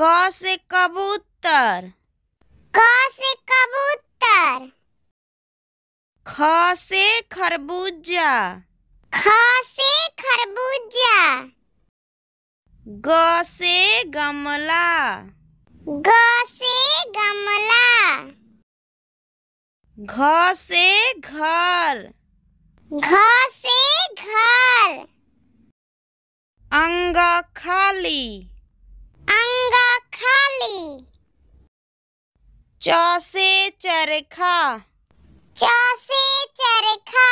क से कबूतर क से कबूतर ख से खरबूजा ख से खरबूजा ग से गमला ग से गमला घ से घर घ से घर अंग खाली घोड़ी चौसे चरखा चौसे चरखा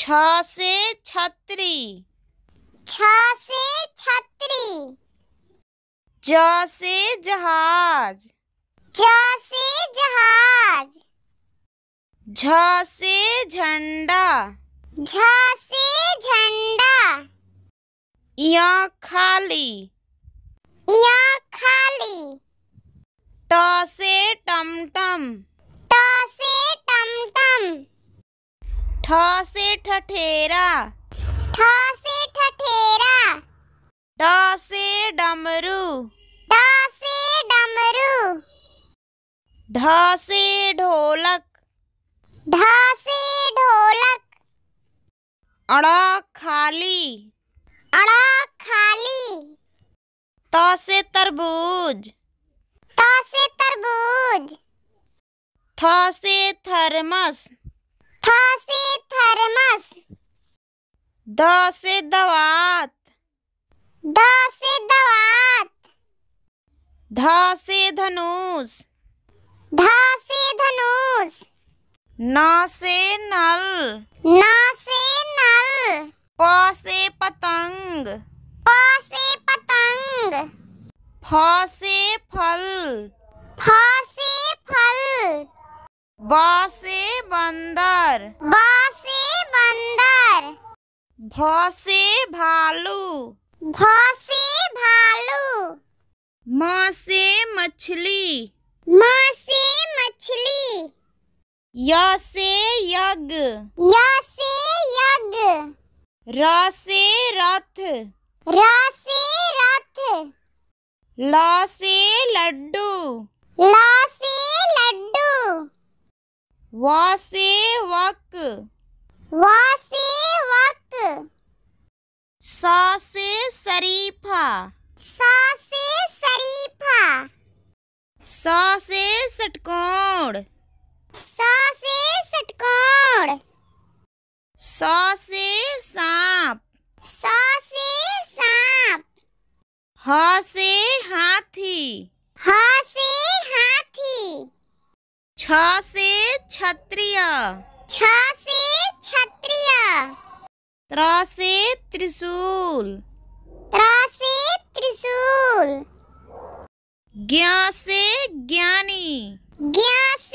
छासे से छतरी छ से छतरी ज जहाज जासे जहाज झासे झंडा झासे झंडा य खाली खाली टसे टमटम टसे टमटम ठसे ठठेरा ठसे ठठेरा टसे डमरू टसे डमरू ढसे ढोलक ढासे ढोलक अड़ा खाली अड़ा खाली त से तरबूज थ से तरबूज थ से थर्मस थ से थर्मस द से दवात ध से दवात ध से धनुष ध से धनुष न से नल न से नल प से पतंग फासे फल फासे फल बासे बंदर बासे बंदर भासे भालू भासे भालू मासे मछली मासे मछली यासे यज्ञ यासे यज्ञ रासे रथ रासे रथ लॉसी लड्डू लॉसी लड्डू वासी वक वासी वक सासे से शरीफा स से शरीफा सासे से षटकोण स षटकोण स सांप सासे सांप हासे हाथी ह से हाथी छ से क्षत्रिय छ से क्षत्रिय त्र से त्रिशूल त्र से त्रिशूल ज्ञ से ज्ञानी ज्ञ